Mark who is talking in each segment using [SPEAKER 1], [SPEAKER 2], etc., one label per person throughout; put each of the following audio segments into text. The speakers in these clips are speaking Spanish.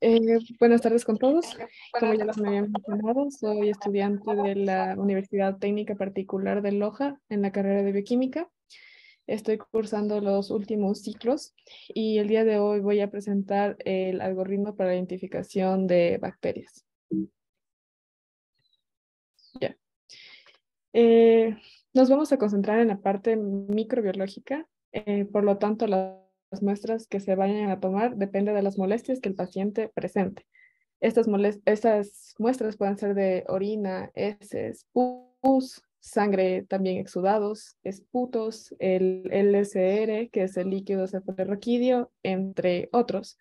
[SPEAKER 1] Eh, buenas tardes con todos. Como ya los me mencionado, soy estudiante de la Universidad Técnica Particular de Loja en la carrera de Bioquímica. Estoy cursando los últimos ciclos y el día de hoy voy a presentar el algoritmo para la identificación de bacterias. Ya. Eh, nos vamos a concentrar en la parte microbiológica, eh, por lo tanto, la las muestras que se vayan a tomar depende de las molestias que el paciente presente. Estas, muestras pueden ser de orina, heces, pus, sangre también exudados, esputos, el LCR, que es el líquido cefalorraquídeo, entre otros.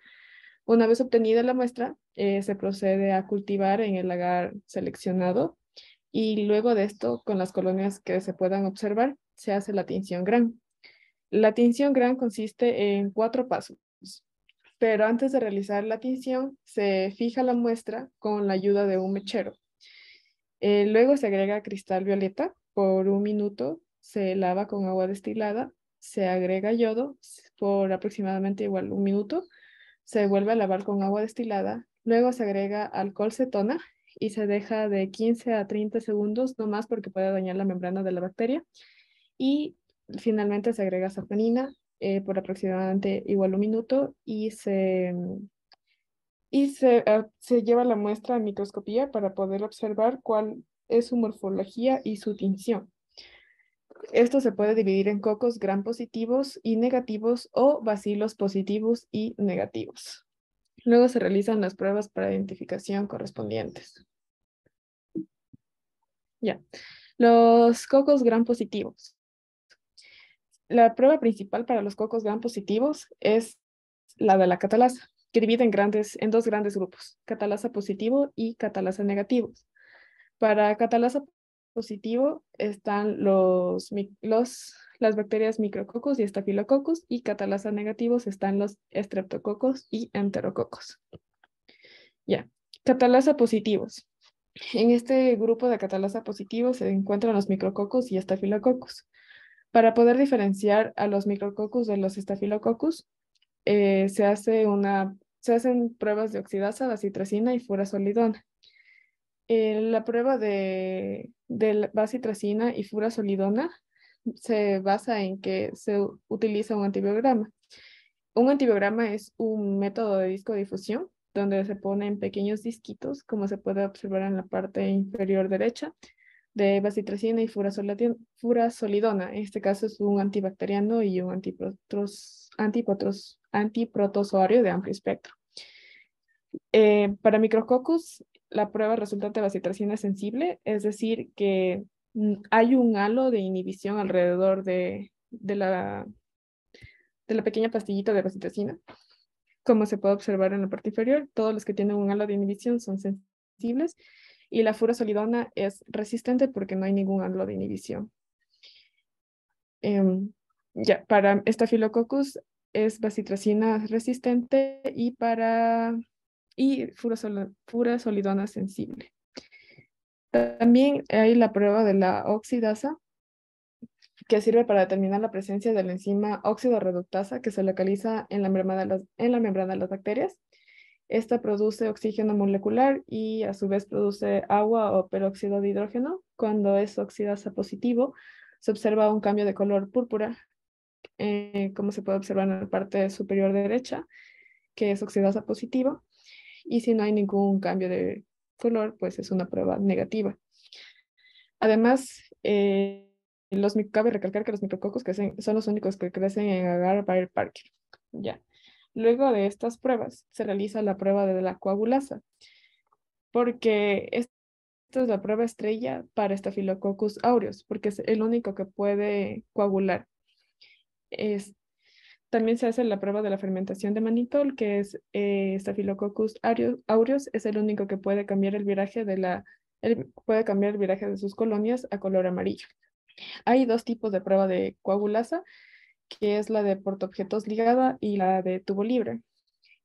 [SPEAKER 1] Una vez obtenida la muestra, eh, se procede a cultivar en el lagar seleccionado y luego de esto, con las colonias que se puedan observar, se hace la tinción gran. La tinción gran consiste en cuatro pasos, pero antes de realizar la tinción se fija la muestra con la ayuda de un mechero. Eh, luego se agrega cristal violeta por un minuto, se lava con agua destilada, se agrega yodo por aproximadamente igual un minuto, se vuelve a lavar con agua destilada, luego se agrega alcohol cetona y se deja de 15 a 30 segundos, no más porque puede dañar la membrana de la bacteria. Y Finalmente se agrega safanina eh, por aproximadamente igual un minuto y se, mm, y se, ah, se lleva la muestra a microscopía para poder observar cuál es su morfología y su tinción. Esto se puede dividir en cocos gran positivos y negativos o bacilos positivos y negativos. Luego se realizan las pruebas para identificación correspondientes. Ya. Los cocos gran positivos. La prueba principal para los cocos gran positivos es la de la catalasa, que divide en, grandes, en dos grandes grupos, catalasa positivo y catalasa negativos. Para catalasa positivo están los, las bacterias micrococos y estafilococos y catalasa negativos están los estreptococos y enterococos. Ya, catalasa positivos. En este grupo de catalasa positivo se encuentran los micrococos y estafilococos. Para poder diferenciar a los micrococcus de los estafilococcus, eh, se, hace se hacen pruebas de oxidasa, bacitracina y furasolidona. Eh, la prueba de, de bacitracina y furasolidona se basa en que se utiliza un antibiograma. Un antibiograma es un método de disco difusión donde se ponen pequeños disquitos, como se puede observar en la parte inferior derecha, de bacitracina y furasolidona. En este caso es un antibacteriano y un antiprotosuario antiprotozoario de amplio espectro. Eh, para Micrococcus, la prueba resultante de bacitracina es sensible, es decir, que hay un halo de inhibición alrededor de, la, de la pequeña pastillita de bacitracina. Como se puede observar en la parte inferior, todos los que tienen un halo de inhibición son sensibles y la furosolidona es resistente porque no hay ningún ángulo de inhibición. Eh, ya, para Staphylococcus es bacitracina resistente y para y furosolidona sensible. También hay la prueba de la oxidasa, que sirve para determinar la presencia de la enzima óxido reductasa que se localiza en la en la membrana de las bacterias esta produce oxígeno molecular y a su vez produce agua o peróxido de hidrógeno. Cuando es oxidasa positivo, se observa un cambio de color púrpura, eh, como se puede observar en la parte superior derecha, que es oxidasa positivo. Y si no hay ningún cambio de color, pues es una prueba negativa. Además, eh, los, cabe recalcar que los micrococos que son los únicos que crecen en Agar Park. Ya. Luego de estas pruebas se realiza la prueba de la coagulasa, porque esta es la prueba estrella para Staphylococcus aureus, porque es el único que puede coagular. también se hace la prueba de la fermentación de manitol, que es eh, Staphylococcus aureus, es el único que puede cambiar el viraje de puede cambiar el viraje de sus colonias a color amarillo. Hay dos tipos de prueba de coagulasa, que es la de portaobjetos ligada y la de tubo libre.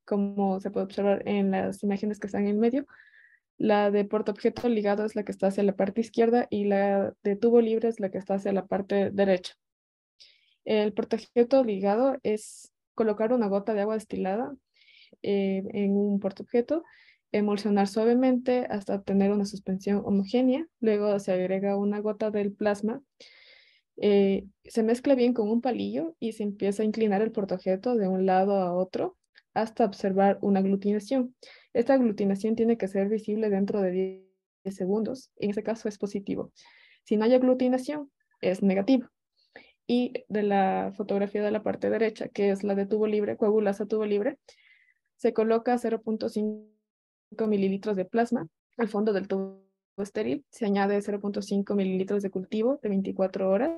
[SPEAKER 1] Como se puede observar en las imágenes que están en medio, la de portaobjeto ligado es la que está hacia la parte izquierda y la de tubo libre es la que está hacia la parte derecha. El portaobjeto ligado es colocar una gota de agua destilada eh, en un portaobjeto, emulsionar suavemente hasta obtener una suspensión homogénea, luego se agrega una gota del plasma eh, se mezcla bien con un palillo y se empieza a inclinar el portaobjeto de un lado a otro hasta observar una aglutinación. Esta aglutinación tiene que ser visible dentro de 10 segundos. En ese caso es positivo. Si no hay aglutinación, es negativo. Y de la fotografía de la parte derecha, que es la de tubo libre, coagulasa tubo libre, se coloca 0.5 mililitros de plasma al fondo del tubo estéril, se añade 0.5 mililitros de cultivo de 24 horas,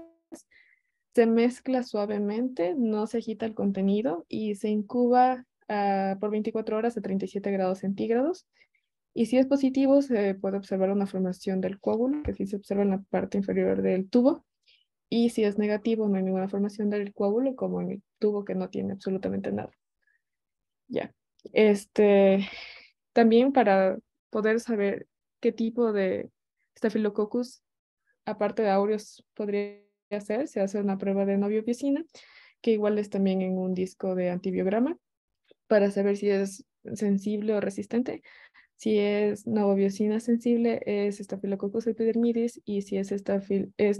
[SPEAKER 1] se mezcla suavemente, no se agita el contenido y se incuba ah, por 24 horas a 37 grados centígrados. Y si es positivo, se puede observar una formación del coágulo, que sí se observa en la parte inferior del tubo. Y si es negativo, no hay ninguna formación del coágulo, como en el tubo que no tiene absolutamente nada. Ya. Este, también para poder saber qué tipo de Staphylococcus, aparte de aureus, podría hacer. Se hace una prueba de noviocina, que igual es también en un disco de antibiograma, para saber si es sensible o resistente. Si es novobiocina sensible, es Staphylococcus epidermidis, y si es,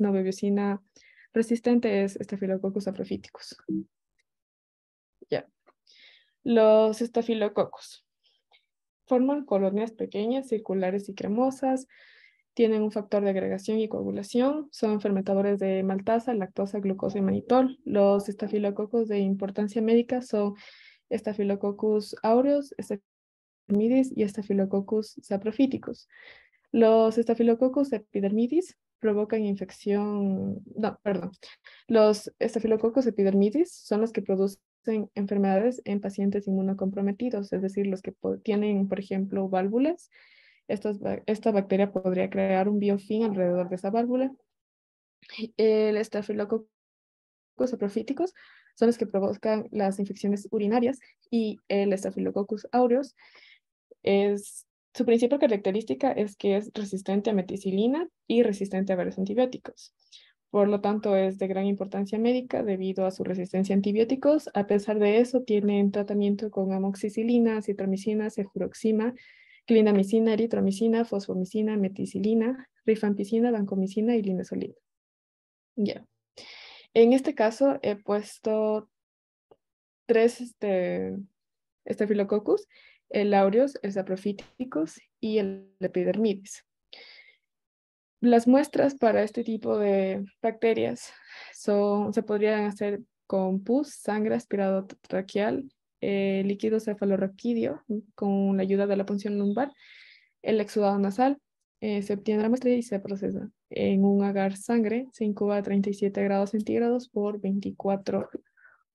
[SPEAKER 1] noviocina es resistente, es Staphylococcus afrofíticos. Ya. Los estafilococos forman colonias pequeñas, circulares y cremosas, tienen un factor de agregación y coagulación, son fermentadores de maltasa, lactosa, glucosa y manitol. Los estafilococos de importancia médica son Staphylococcus aureus, epidermidis y estafilococos saprofíticos. Los estafilococos epidermidis provocan infección, no, perdón. Los estafilococos epidermidis son los que producen en enfermedades en pacientes inmunocomprometidos, es decir, los que tienen, por ejemplo, válvulas. Esta, bacteria podría crear un biofilm alrededor de esa válvula. El estafilococcus aprofíticos son los que provocan las infecciones urinarias y el estafilococcus aureus es su principal característica es que es resistente a meticilina y resistente a varios antibióticos. Por lo tanto, es de gran importancia médica debido a su resistencia a antibióticos. A pesar de eso, tienen tratamiento con amoxicilina, citromicina, cefuroxima, clindamicina, eritromicina, fosfomicina, meticilina, rifampicina, vancomicina y linezolina. En este caso, he puesto tres este, el aureus, el saprofíticos y el epidermidis las muestras para este tipo de bacterias se podrían hacer con pus, sangre aspirado traqueal, eh, líquido cefalorraquídeo con la ayuda de la punción lumbar, el exudado nasal. Eh, se obtiene la muestra y se procesa. En un agar sangre se incuba a 37 grados centígrados por 24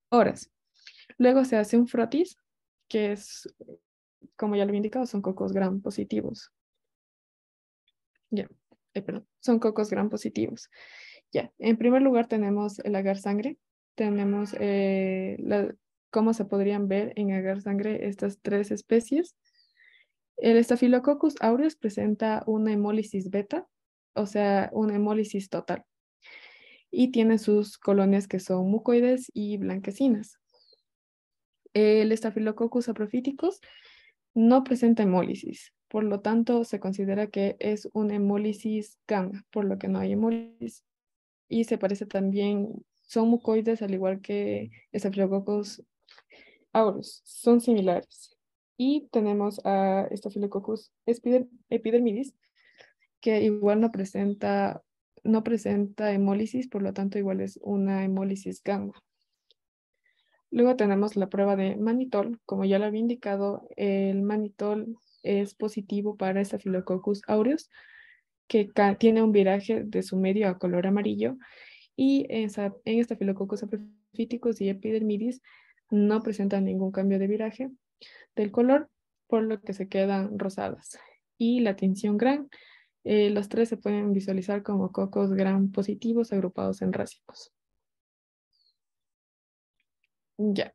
[SPEAKER 1] horas. Luego se hace un frotis, que es, como ya lo he indicado, son cocos gram positivos. Ya eh, son cocos gran positivos. Ya, en primer lugar tenemos el agar sangre, tenemos eh, cómo se podrían ver en agar sangre estas tres especies. El Staphylococcus aureus presenta una hemólisis beta, o sea, una hemólisis total, y tiene sus colonias que son mucoides y blanquecinas. El Staphylococcus aprofíticos no presenta hemólisis, por lo tanto se considera que es un hemólisis ganga, por lo que no hay hemólisis. Y se parece también, son mucoides al igual que Staphylococcus aureus, son similares. Y tenemos a Staphylococcus epidermidis, que igual no presenta, no presenta hemólisis, por lo tanto igual es una hemólisis ganga. Luego tenemos la prueba de manitol. Como ya lo había indicado, el manitol es positivo para Staphylococcus aureus, que tiene un viraje de su medio a color amarillo, y en, esta Staphylococcus y epidermidis no presentan ningún cambio de viraje del color, por lo que se quedan rosadas. Y la tinción gran, eh, los tres se pueden visualizar como cocos gran positivos agrupados en racimos. Ya.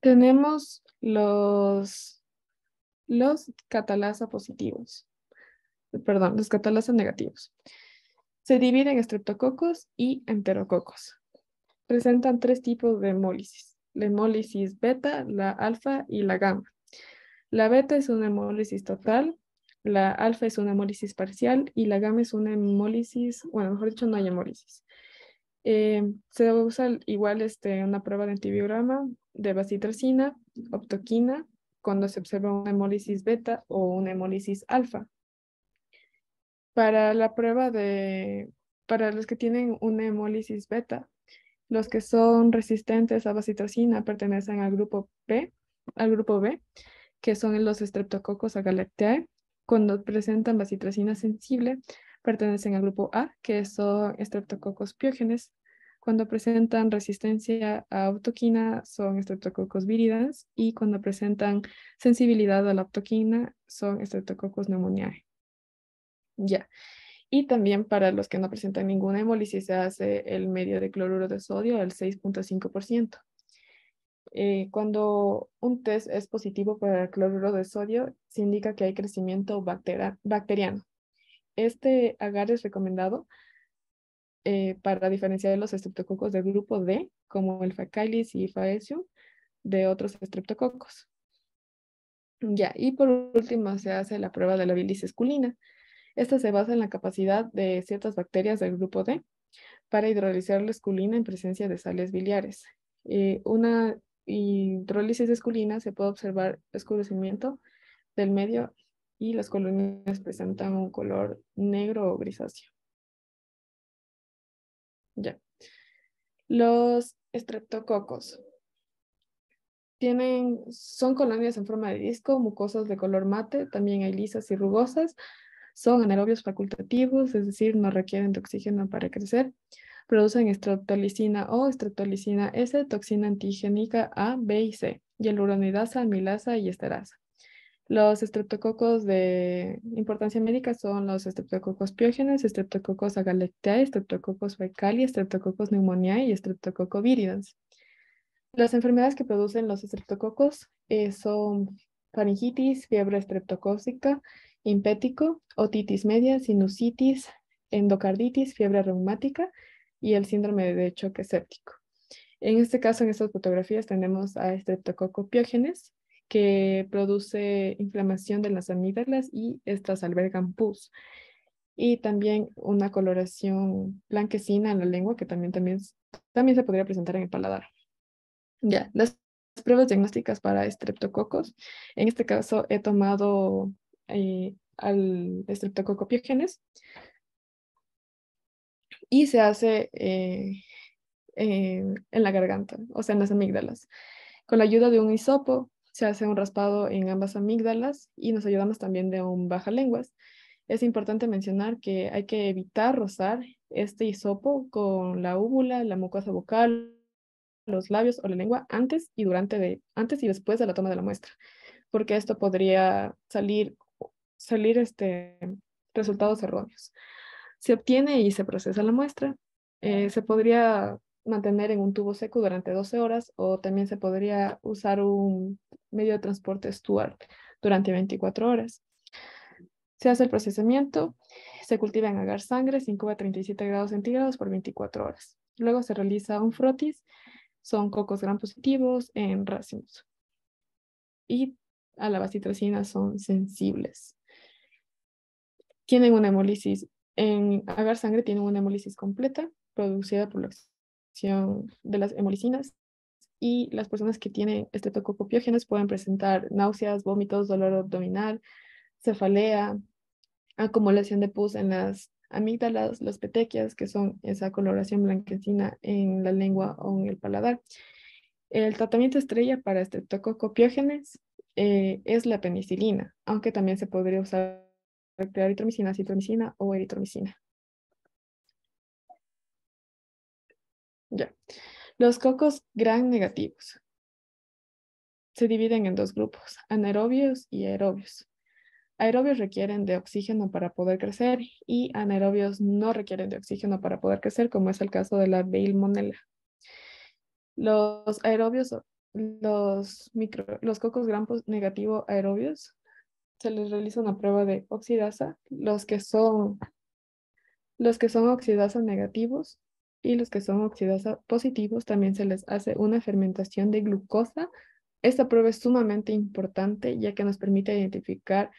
[SPEAKER 1] Tenemos los, los catalasa positivos. Perdón, los catalasa negativos. Se dividen en streptococos y enterococos. Presentan tres tipos de hemólisis. La hemólisis beta, la alfa y la gamma. La beta es una hemólisis total, la alfa es una hemólisis parcial y la gamma es una hemólisis, bueno, mejor dicho, no hay hemólisis. Eh, se usa igual este, una prueba de antibiograma de bacitracina, optoquina, cuando se observa una hemólisis beta o una hemólisis alfa. Para la prueba de, para los que tienen una hemólisis beta, los que son resistentes a bacitracina pertenecen al grupo B, al grupo B, que son los streptococos agalactiae. Cuando presentan bacitracina sensible, pertenecen al grupo A, que son estreptococos piógenes. Cuando presentan resistencia a optoquina, son estreptococos viridans. Y cuando presentan sensibilidad a la optoquina, son estreptococos pneumoniae. Ya. Y también para los que no presentan ninguna hemólisis, se hace el medio de cloruro de sodio al 6.5%. Eh, cuando un test es positivo para el cloruro de sodio, se indica que hay crecimiento bacteriano. Este agar es recomendado eh, para diferenciar los estreptococos del grupo D, como el Faecalis y Faecium, de otros estreptococos. Ya, y por último se hace la prueba de la bilis esculina. Esta se basa en la capacidad de ciertas bacterias del grupo D para hidrolizar la esculina en presencia de sales biliares. Eh, una hidrólisis esculina se puede observar escurecimiento del medio y las colonias presentan un color negro o grisáceo. Ya. Los estreptococos. Tienen, son colonias en forma de disco, mucosas de color mate, también hay lisas y rugosas. Son anaerobios facultativos, es decir, no requieren de oxígeno para crecer. Producen estreptolicina O, estreptolicina S, toxina antigénica A, B y C, y el uronidasa, amilasa y esterasa. Los estreptococos de importancia médica son los estreptococos piógenes, estreptococos agalactiae, estreptococos faecali, estreptococos pneumoniae y estreptococo viridans. Las enfermedades que producen los estreptococos eh, son faringitis, fiebre estreptocócica, impético, otitis media, sinusitis, endocarditis, fiebre reumática y el síndrome de choque séptico. En este caso, en estas fotografías tenemos a estreptococo piógenes, que produce inflamación de las amígdalas y estas albergan pus. Y también una coloración blanquecina en la lengua que también, también, también se podría presentar en el paladar. Ya, las pruebas diagnósticas para estreptococos. En este caso he tomado eh, al estreptococo piogenes y se hace eh, eh, en la garganta, o sea, en las amígdalas. Con la ayuda de un hisopo se hace un raspado en ambas amígdalas y nos ayudamos también de un baja lenguas. Es importante mencionar que hay que evitar rozar este hisopo con la úvula, la mucosa bucal, los labios o la lengua antes y durante de antes y después de la toma de la muestra, porque esto podría salir salir este resultados erróneos. Se obtiene y se procesa la muestra. Eh, se podría mantener en un tubo seco durante 12 horas o también se podría usar un medio de transporte Stuart durante 24 horas. Se hace el procesamiento, se cultiva en agar sangre 5 a 37 grados centígrados por 24 horas. Luego se realiza un frotis, son cocos gran positivos en racimos. Y a la bacitracina son sensibles. Tienen una hemólisis, en agar sangre tienen una hemólisis completa producida por los de las hemolicinas y las personas que tienen estetococopiógenes pueden presentar náuseas, vómitos, dolor abdominal, cefalea, acumulación de pus en las amígdalas, las petequias, que son esa coloración blanquecina en la lengua o en el paladar. El tratamiento estrella para estetococopiógenes eh, es la penicilina, aunque también se podría usar eritromicina, citromicina o eritromicina. Ya. Los cocos gran negativos se dividen en dos grupos, anaerobios y aerobios. Aerobios requieren de oxígeno para poder crecer y anaerobios no requieren de oxígeno para poder crecer, como es el caso de la bilmonella. Los aerobios, los, los cocos gran negativo aerobios, se les realiza una prueba de oxidasa. Los que son, los que son oxidasa negativos y los que son oxidasa positivos también se les hace una fermentación de glucosa. Esta prueba es sumamente importante ya que nos permite identificar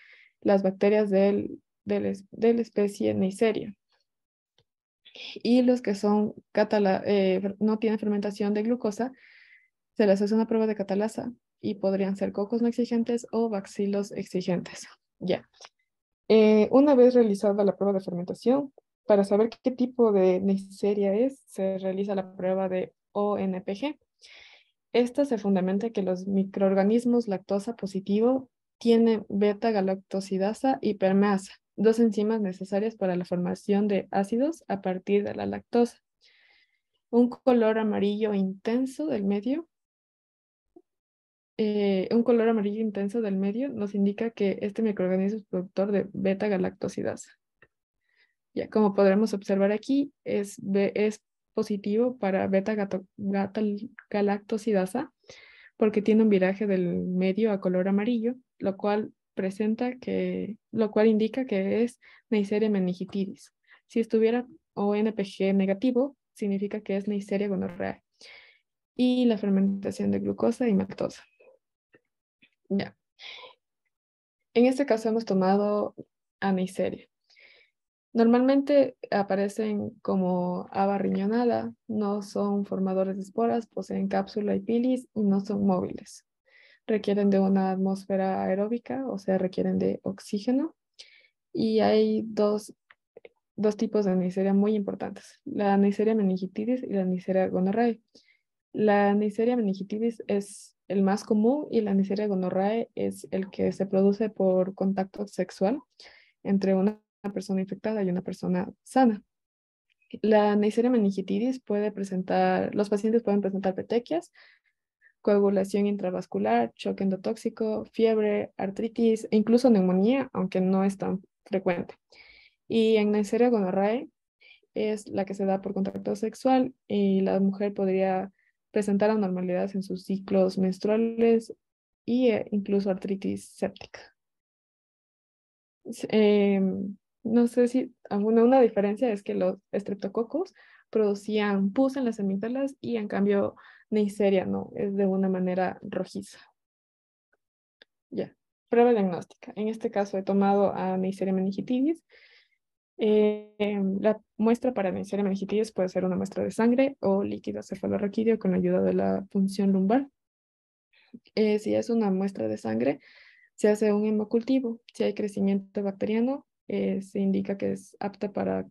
[SPEAKER 1] las bacterias de la especie Neisseria. Y los que son eh, no tienen fermentación de glucosa, se les hace una prueba de catalasa y podrían ser cocos no exigentes o bacilos exigentes. Ya. Eh, una vez realizada la prueba de fermentación, para saber qué tipo de neisseria es, se realiza la prueba de ONPG. Esta se fundamenta que los microorganismos lactosa positivo tienen beta-galactosidasa y permeasa, dos enzimas necesarias para la formación de ácidos a partir de la lactosa. Un color amarillo intenso del medio. Eh, un color amarillo intenso del medio nos indica que este microorganismo es productor de beta-galactosidasa como podremos observar aquí, es, es positivo para beta-galactosidasa porque tiene un viraje del medio a color amarillo, lo cual presenta que, lo cual indica que es Neisseria meningitidis. Si estuviera ONPG negativo, significa que es Neisseria gonorrea y la fermentación de glucosa y maltosa. Ya. En este caso hemos tomado a Neisseria. Normalmente aparecen como haba riñonada, no son formadores de esporas, poseen cápsula y pilis y no son móviles. Requieren de una atmósfera aeróbica, o sea, requieren de oxígeno. Y hay dos, dos tipos de aniseria muy importantes, la aniseria meningitidis y la aniseria gonorrae. La aniseria meningitidis es el más común y la aniseria gonorrae es el que se produce por contacto sexual entre una persona infectada y una persona sana. La Neisseria meningitidis puede presentar, los pacientes pueden presentar petequias, coagulación intravascular, choque endotóxico, fiebre, artritis e incluso neumonía, aunque no es tan frecuente. Y en Neisseria gonorrae es la que se da por contacto sexual y la mujer podría presentar anormalidades en sus ciclos menstruales e incluso artritis séptica. Em, no sé si, alguna ah, una diferencia es que los estreptococos producían pus en las amígdalas y en cambio Neisseria no, es de una manera rojiza. Ya, prueba diagnóstica. En este caso he tomado a Neisseria meningitidis. Eh, la muestra para Neisseria meningitidis puede ser una muestra de sangre o líquido cefalorraquídeo con ayuda de la función lumbar. Eh, si es una muestra de sangre, se hace un hemocultivo. Si hay crecimiento bacteriano, eh, se indica que es apta para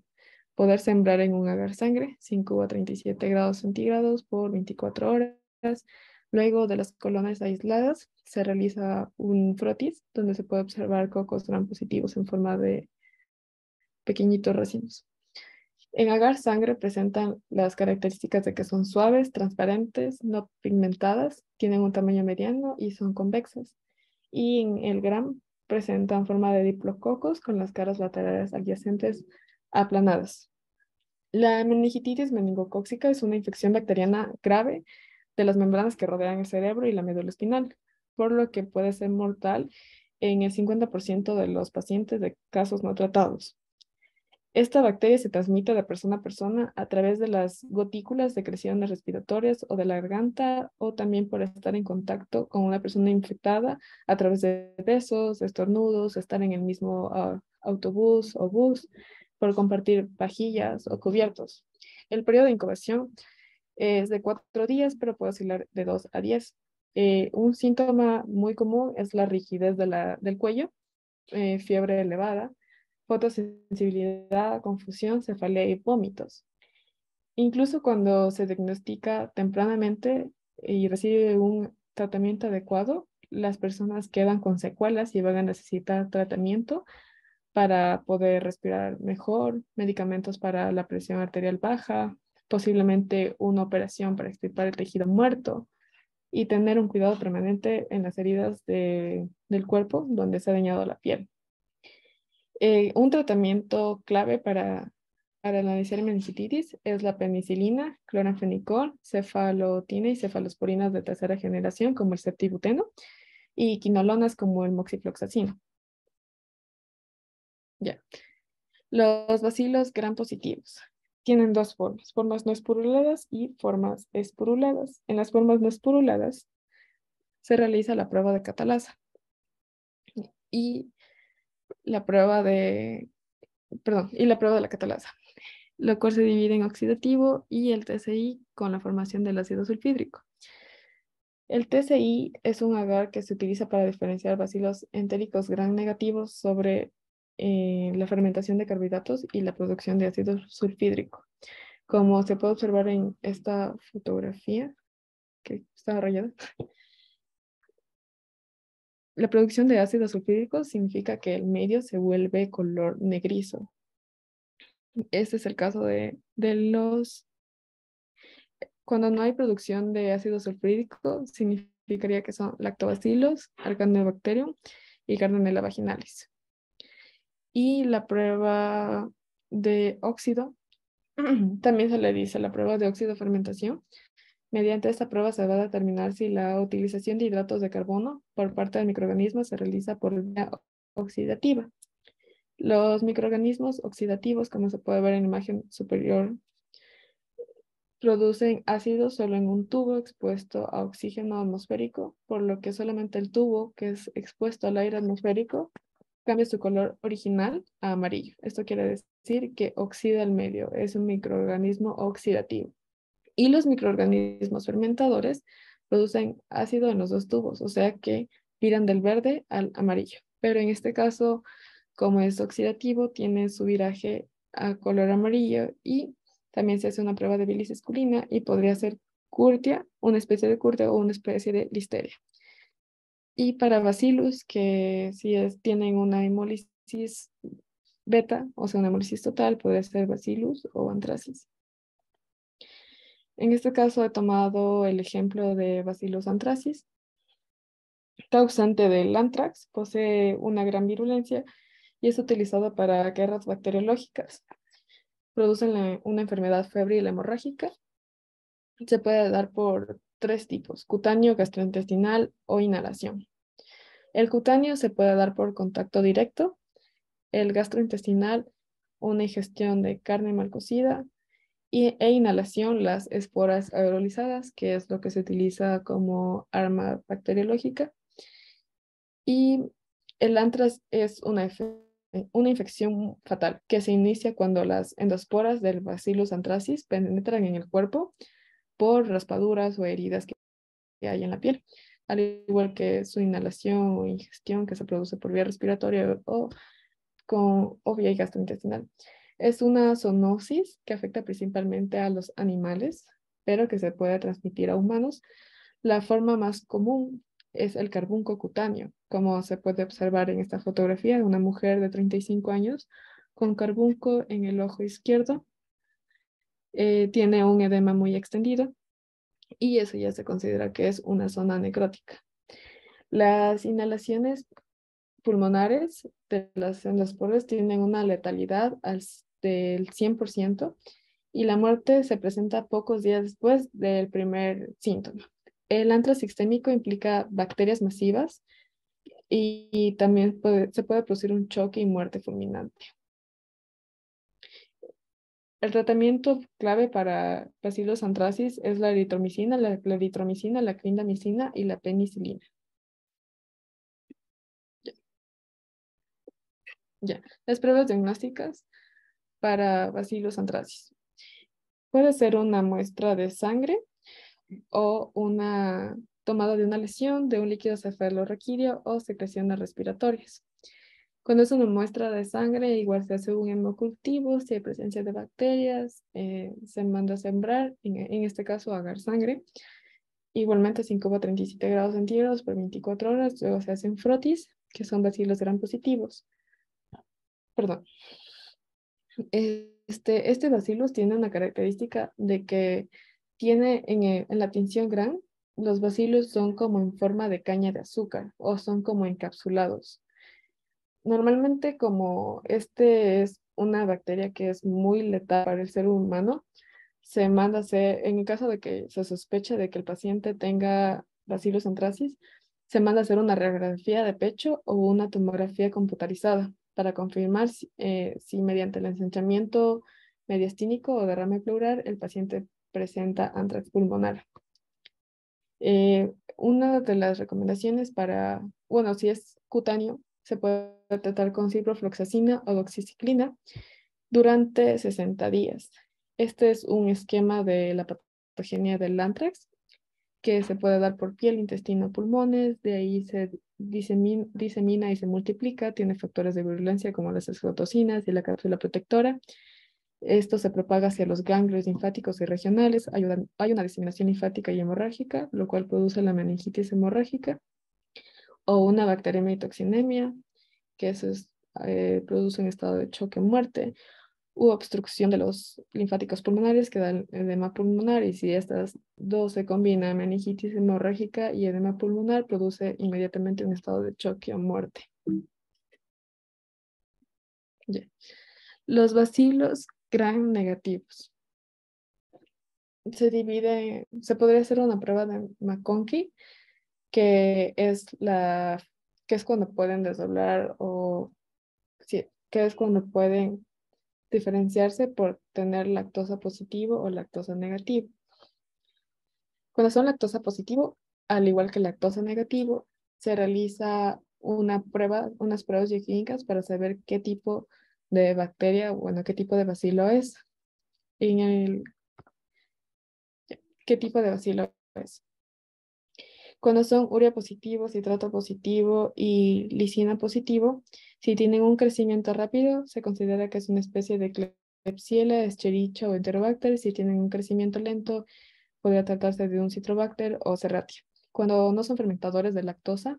[SPEAKER 1] poder sembrar en un agar sangre, 5 a 37 grados centígrados por 24 horas. Luego de las colonias aisladas se realiza un frotis donde se puede observar cocos gran positivos en forma de pequeñitos racimos. En agar sangre presentan las características de que son suaves, transparentes, no pigmentadas, tienen un tamaño mediano y son convexas. Y en el gram presentan forma de diplococos con las caras laterales adyacentes aplanadas. La meningitis meningocóxica es una infección bacteriana grave de las membranas que rodean el cerebro y la médula espinal, por lo que puede ser mortal en el 50% de los pacientes de casos no tratados. Esta bacteria se transmite de persona a persona a través de las gotículas, de secreciones respiratorias o de la garganta o también por estar en contacto con una persona infectada a través de besos, estornudos, estar en el mismo ah, autobús o bus, por compartir pajillas o cubiertos. El periodo de incubación es de cuatro días, pero puede oscilar de dos a diez. Eh, un síntoma muy común es la rigidez del cuello, eh, fiebre elevada, fotosensibilidad, confusión, cefalea y vómitos. Incluso cuando se diagnostica tempranamente y recibe un tratamiento adecuado, las personas quedan con secuelas y van a necesitar tratamiento para poder respirar mejor, medicamentos para la presión arterial baja, posiblemente una operación para extirpar el tejido muerto y tener un cuidado permanente en las heridas del cuerpo donde se ha dañado la piel. Eh, un tratamiento clave para, para analizar meningitis es la penicilina, cloranfenicol, cefalotina y cefalosporinas de tercera generación como el septibuteno y quinolonas como el moxifloxacino. Ya. Los bacilos gran positivos tienen dos formas, formas no espuruladas y formas espuruladas. En las formas no espuruladas se realiza la prueba de catalasa. Y la prueba de, y la prueba de la catalasa, lo cual se divide en oxidativo y el TCI con la formación del ácido sulfídrico. El TCI es un agar que se utiliza para diferenciar bacilos entéricos gran negativos sobre eh, la fermentación de carbohidratos y la producción de ácido sulfídrico. Como se puede observar en esta fotografía, que está rayada, la producción de ácido sulfídrico significa que el medio se vuelve color negrizo. Este es el caso de, los... Cuando no hay producción de ácido sulfídrico, significaría que son lactobacilos, arcanobacterium y gardnerella vaginalis. Y la prueba de óxido, también se le dice la prueba de óxido fermentación, Mediante esta prueba se va a determinar si la utilización de hidratos de carbono por parte del microorganismo se realiza por vía oxidativa. Los microorganismos oxidativos, como se puede ver en la imagen superior, producen ácido solo en un tubo expuesto a oxígeno atmosférico, por lo que solamente el tubo que es expuesto al aire atmosférico cambia su color original a amarillo. Esto quiere decir que oxida el medio, es un microorganismo oxidativo y los microorganismos fermentadores producen ácido en los dos tubos, o sea que viran del verde al amarillo. Pero en este caso, como es oxidativo, tiene su viraje a color amarillo y también se hace una prueba de bilis esculina y podría ser curtia, una especie de curtia o una especie de listeria. Y para bacillus, que si es, tienen una hemólisis beta, o sea, una hemólisis total, podría ser bacillus o antracis. En este caso he tomado el ejemplo de Bacillus anthracis, causante del anthrax, posee una gran virulencia y es utilizado para guerras bacteriológicas. Producen una enfermedad febril hemorrágica. Se puede dar por tres tipos, cutáneo, gastrointestinal o inhalación. El cutáneo se puede dar por contacto directo, el gastrointestinal, una ingestión de carne mal cocida, e inhalación las esporas aerolizadas, que es lo que se utiliza como arma bacteriológica. Y el antras es una, una infección fatal que se inicia cuando las endosporas del bacillus anthracis penetran en el cuerpo por raspaduras o heridas que hay en la piel, al igual que su inhalación o ingestión que se produce por vía respiratoria o, con, o vía gastrointestinal. Es una zoonosis que afecta principalmente a los animales, pero que se puede transmitir a humanos. La forma más común es el carbunco cutáneo, como se puede observar en esta fotografía de una mujer de 35 años con carbunco en el ojo izquierdo. Eh, tiene un edema muy extendido y eso ya se considera que es una zona necrótica. Las inhalaciones pulmonares de las, en tienen una letalidad al del 100% y la muerte se presenta pocos días después del primer síntoma. El antra sistémico implica bacterias masivas y, también se puede producir un choque y muerte fulminante. El tratamiento clave para bacilos antracis es la eritromicina, la claritromicina, la clindamicina y la penicilina. Ya. Las pruebas diagnósticas para bacilos antracis. Puede ser una muestra de sangre o una tomada de una lesión, de un líquido cefalorraquídeo o secreciones respiratorias. Cuando es una muestra de sangre, igual se hace un hemocultivo, si hay presencia de bacterias, eh, se manda a sembrar, en, este caso agar sangre. Igualmente 5,37 a 37 grados centígrados por 24 horas, luego se hacen frotis, que son bacilos gran positivos. Perdón. Este, este bacillus tiene una característica de que tiene en, eh, la tinción gran, los bacilos son como en forma de caña de azúcar o son como encapsulados. Normalmente como este es una bacteria que es muy letal para el ser humano, se manda a hacer, en el caso de que se sospeche de que el paciente tenga bacilos antrasis, se manda a hacer una radiografía de pecho o una tomografía computarizada para confirmar eh, si, mediante el ensanchamiento mediastínico o derrame pleural el paciente presenta antrax pulmonar. Eh, una de las recomendaciones para, bueno, si es cutáneo, se puede tratar con ciprofloxacina o doxiciclina durante 60 días. Este es un esquema de la patogenia del antrax que se puede dar por piel, intestino, pulmones, de ahí se disemina, y se multiplica, tiene factores de virulencia como las escotocinas y la cápsula protectora. Esto se propaga hacia los ganglios linfáticos y regionales, hay una diseminación linfática y hemorrágica, lo cual produce la meningitis hemorrágica o una bacteremia y toxinemia, que eso eh, produce un estado de choque muerte u obstrucción de los linfáticos pulmonares que dan edema pulmonar y si estas dos se combinan, meningitis hemorrágica y edema pulmonar, produce inmediatamente un estado de choque o muerte. Los bacilos gran negativos. Se divide, se podría hacer una prueba de McConkie, que es la que es cuando pueden desdoblar o que es cuando pueden diferenciarse por tener lactosa positivo o lactosa negativa. Cuando son lactosa positivo, al igual que lactosa negativo, se realiza una prueba, unas pruebas bioquímicas para saber qué tipo de bacteria, bueno, qué tipo de bacilo es. en el, qué tipo de bacilo es. Cuando son urea positivo, citrato positivo y lisina positivo, si tienen un crecimiento rápido, se considera que es una especie de Klebsiella, Escherichia o Enterobacter. Si tienen un crecimiento lento, podría tratarse de un Citrobacter o Serratia. Cuando no son fermentadores de lactosa,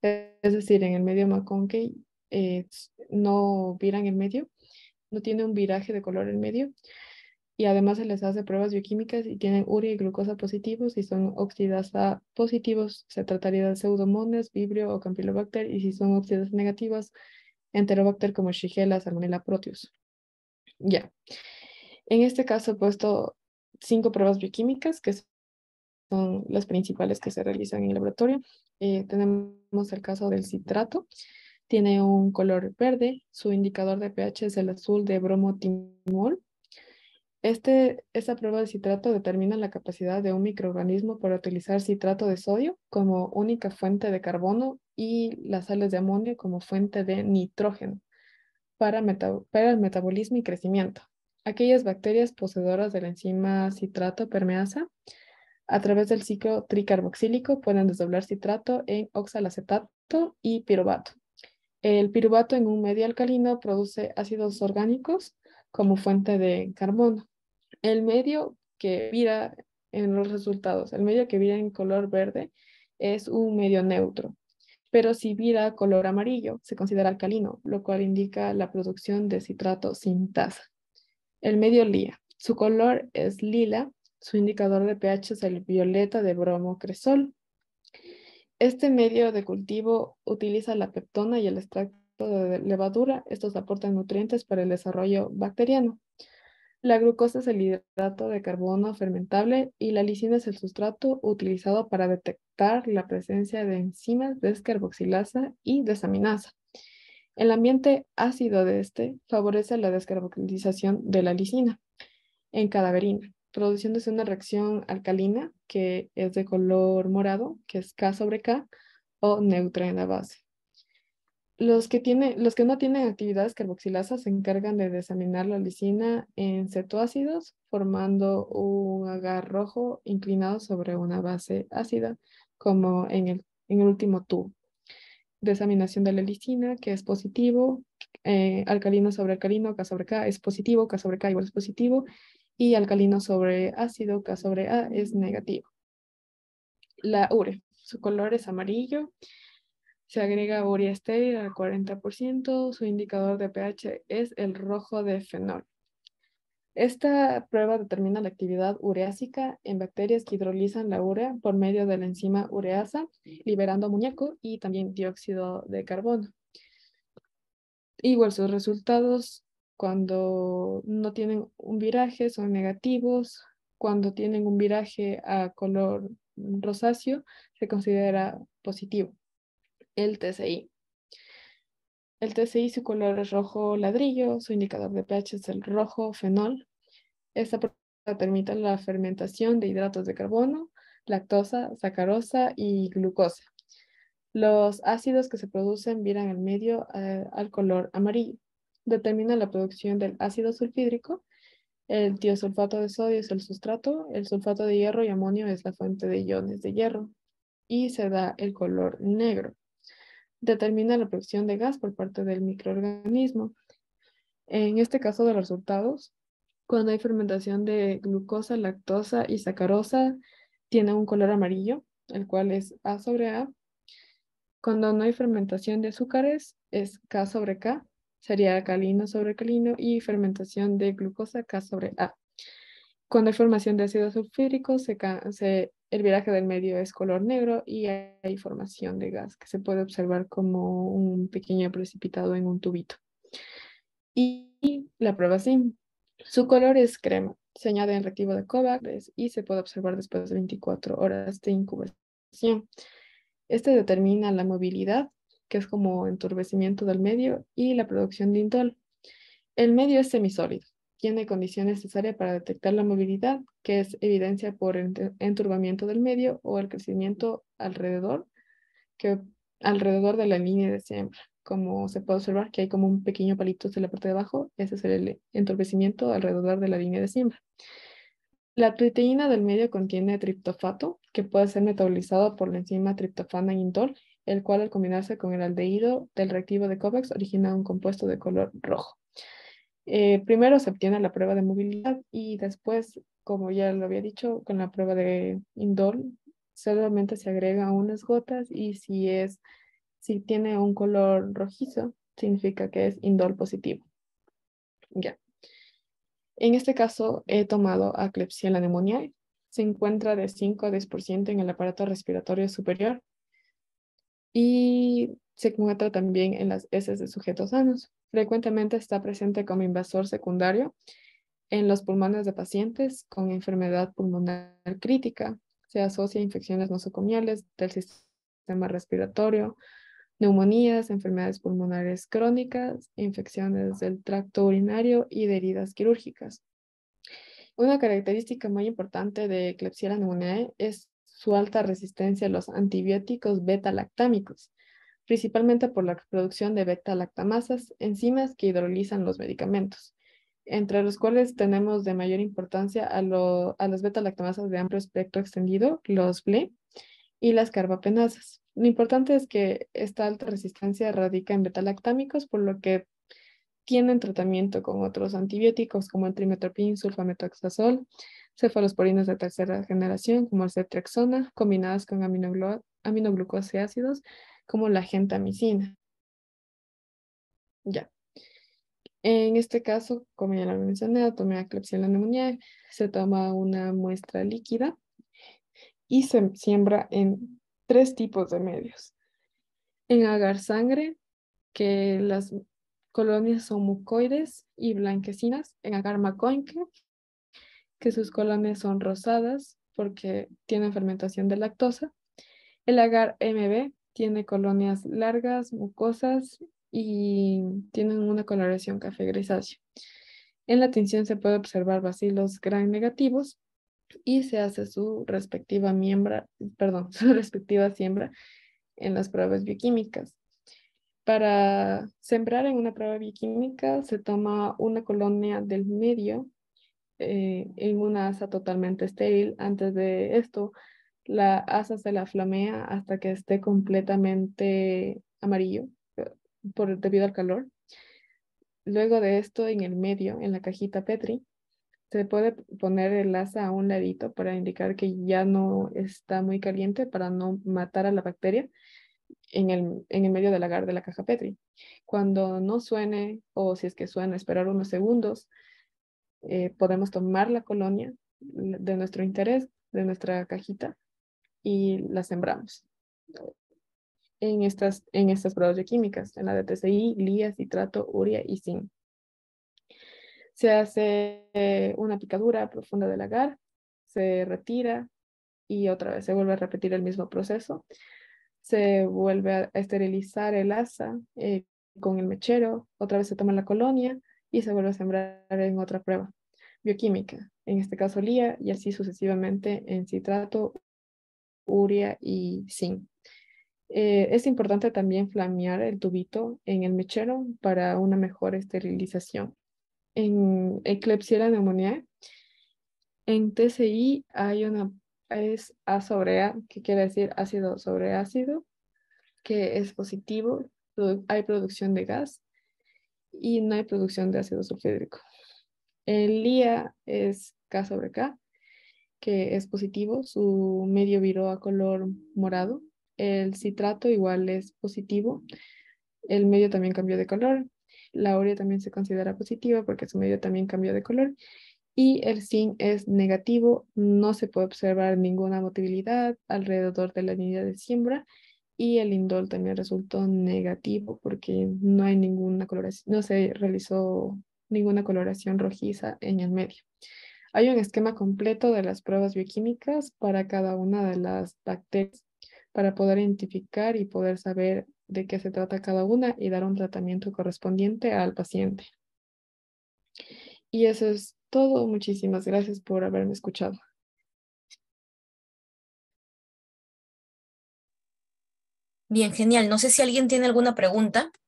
[SPEAKER 1] e-, es decir, en el medio McConkey eh, no viran el medio, no tiene un viraje de color en medio, y además se les hace pruebas bioquímicas y tienen urea y glucosa positivos. Si son oxidasa positivos, se trataría de pseudomonas, vibrio o campylobacter y si son oxidas negativas, enterobacter como shigella, salmonella, proteus. Ya. En este caso he puesto cinco pruebas bioquímicas que son las principales que se realizan en el laboratorio. Eh, tenemos el caso del citrato. Tiene un color verde. Su indicador de pH es el azul de bromotimol este, esta prueba de citrato determina la capacidad de un microorganismo para utilizar citrato de sodio como única fuente de carbono y las sales de amonio como fuente de nitrógeno para, el metabolismo y crecimiento. Aquellas bacterias poseedoras de la enzima citrato permeasa a través del ciclo tricarboxílico pueden desdoblar citrato en oxalacetato y piruvato. El piruvato en un medio alcalino produce ácidos orgánicos como fuente de carbono el medio que vira en los resultados, el medio que vira en color verde es un medio neutro, pero si vira color amarillo se considera alcalino, lo cual indica la producción de citrato sin tasa. El medio lía, su color es lila, su indicador de pH es el violeta de bromo cresol. Este medio de cultivo utiliza la peptona y el extracto de levadura, estos aportan nutrientes para el desarrollo bacteriano. La glucosa es el hidrato de carbono fermentable y la lisina es el sustrato utilizado para detectar la presencia de enzimas descarboxilasa y desaminasa. El ambiente ácido de este favorece la descarboxilización de la lisina en cadaverina, produciéndose una reacción alcalina que es de color morado, que es K sobre K, o neutra en la base. Los que, los que no tienen actividades carboxilasas se encargan de desaminar la lisina en cetoácidos, formando un agar rojo inclinado sobre una base ácida, como en el, en el último tubo. Desaminación de la lisina, que es positivo, eh, alcalino sobre alcalino, K sobre K es positivo, K sobre K igual es positivo, y alcalino sobre ácido, K sobre A es negativo. La ure, su color es amarillo se agrega boriasteril al 40%, su indicador de pH es el rojo de fenol. Esta prueba determina la actividad ureásica en bacterias que hidrolizan la urea por medio de la enzima ureasa, liberando muñeco y también dióxido de carbono. Igual sus resultados cuando no tienen un viraje son negativos, cuando tienen un viraje a color rosáceo se considera positivo el TCI. El TCI, su color es rojo ladrillo, su indicador de pH es el rojo fenol. Esta proteína permite la fermentación de hidratos de carbono, lactosa, sacarosa y glucosa. Los ácidos que se producen viran al medio eh, al color amarillo. Determina la producción del ácido sulfídrico. El tiosulfato de sodio es el sustrato, el sulfato de hierro y amonio es la fuente de iones de hierro y se da el color negro determina la producción de gas por parte del microorganismo. En este caso de los resultados, cuando hay fermentación de glucosa, lactosa y sacarosa, tiene un color amarillo, el cual es A sobre A. Cuando no hay fermentación de azúcares, es K sobre K, sería alcalino sobre calino y fermentación de glucosa, K sobre A. Cuando hay formación de ácido sulfúrico, se, se el viraje del medio es color negro y hay formación de gas que se puede observar como un pequeño precipitado en un tubito. Y la prueba SIM. Su color es crema. Se añade en reactivo de Kovac y se puede observar después de 24 horas de incubación. Este determina la movilidad, que es como enturbecimiento del medio, y la producción de indol. El medio es semisólido tiene condición necesaria para detectar la movilidad, que es evidencia por enturbamiento del medio o el crecimiento alrededor, que, alrededor de la línea de siembra. Como se puede observar que hay como un pequeño palito en la parte de abajo, ese es el entorpecimiento alrededor de la línea de siembra. La proteína del medio contiene triptofato, que puede ser metabolizado por la enzima triptofana indol, el cual al combinarse con el aldehído del reactivo de COVEX origina un compuesto de color rojo. Eh, primero se obtiene la prueba de movilidad y después, como ya lo había dicho, con la prueba de indol solamente se agrega unas gotas y si es si tiene un color rojizo significa que es indol positivo. Ya. En este caso he tomado a Klebsiella pneumoniae. Se encuentra de 5 a 10% en el aparato respiratorio superior y se encuentra también en las heces de sujetos sanos. Frecuentemente está presente como invasor secundario en los pulmones de pacientes con enfermedad pulmonar crítica. Se asocia a infecciones nosocomiales del sistema respiratorio, neumonías, enfermedades pulmonares crónicas, infecciones del tracto urinario y de heridas quirúrgicas. Una característica muy importante de Klebsiella pneumoniae es su alta resistencia a los antibióticos beta-lactámicos principalmente por la producción de beta-lactamasas, enzimas que hidrolizan los medicamentos, entre los cuales tenemos de mayor importancia a, las beta-lactamasas de amplio espectro extendido, los BLE, y las carbapenasas. Lo importante es que esta alta resistencia radica en beta-lactámicos, por lo que tienen tratamiento con otros antibióticos como el trimetropin, sulfametoxazol, cefalosporinas de tercera generación como el combinadas con ácidos, como la gentamicina. Ya. En este caso, como ya lo mencioné, tomé en la neumonía se toma una muestra líquida y se siembra en tres tipos de medios. En agar sangre, que las colonias son mucoides y blanquecinas, en agar macoinque, que sus colonias son rosadas porque tienen fermentación de lactosa, el agar MB, tiene colonias largas, mucosas y tienen una coloración café grisáceo. En la tinción se puede observar bacilos gran negativos y se hace su respectiva siembra en las pruebas bioquímicas. Para sembrar en una prueba bioquímica se toma una colonia del medio eh, en una asa totalmente estéril. Antes de esto la asa se la flamea hasta que esté completamente amarillo eh, por, debido al calor. Luego de esto, en el medio, en la cajita Petri, se puede poner el asa a un ladito para indicar que ya no está muy caliente para no matar a la bacteria en el, en el medio del agar de la caja Petri. Cuando no suene o si es que suena, esperar unos segundos, eh, podemos tomar la colonia de nuestro interés, de nuestra cajita, y la sembramos en estas, en estas pruebas bioquímicas, en la de TCI, LIA, citrato, urea y zinc. Se hace eh, una picadura profunda del agar, se retira y otra vez se vuelve a repetir el mismo proceso. Se vuelve a esterilizar el asa eh, con el mechero, otra vez se toma la colonia y se vuelve a sembrar en otra prueba bioquímica, en este caso LIA, y así sucesivamente en citrato, uria y zinc. Eh, es importante también flamear el tubito en el mechero para una mejor esterilización. En la neumonía en TCI hay una es A sobre A, que quiere decir ácido sobre ácido, que es positivo, hay producción de gas y no hay producción de ácido sulfídrico. El IA es K sobre K que es positivo, su medio viró a color morado. El citrato igual es positivo, el medio también cambió de color. La urea también se considera positiva porque su medio también cambió de color. Y el zinc es negativo, no se puede observar ninguna motilidad alrededor de la línea de siembra. Y el indol también resultó negativo porque no hay ninguna coloración, no se realizó ninguna coloración rojiza en el medio. Hay un esquema completo de las pruebas bioquímicas para cada una de las bacterias para poder identificar y poder saber de qué se trata cada una y dar un tratamiento correspondiente al paciente. Y eso es todo. Muchísimas gracias por haberme escuchado. Bien, genial. No sé si alguien tiene alguna pregunta.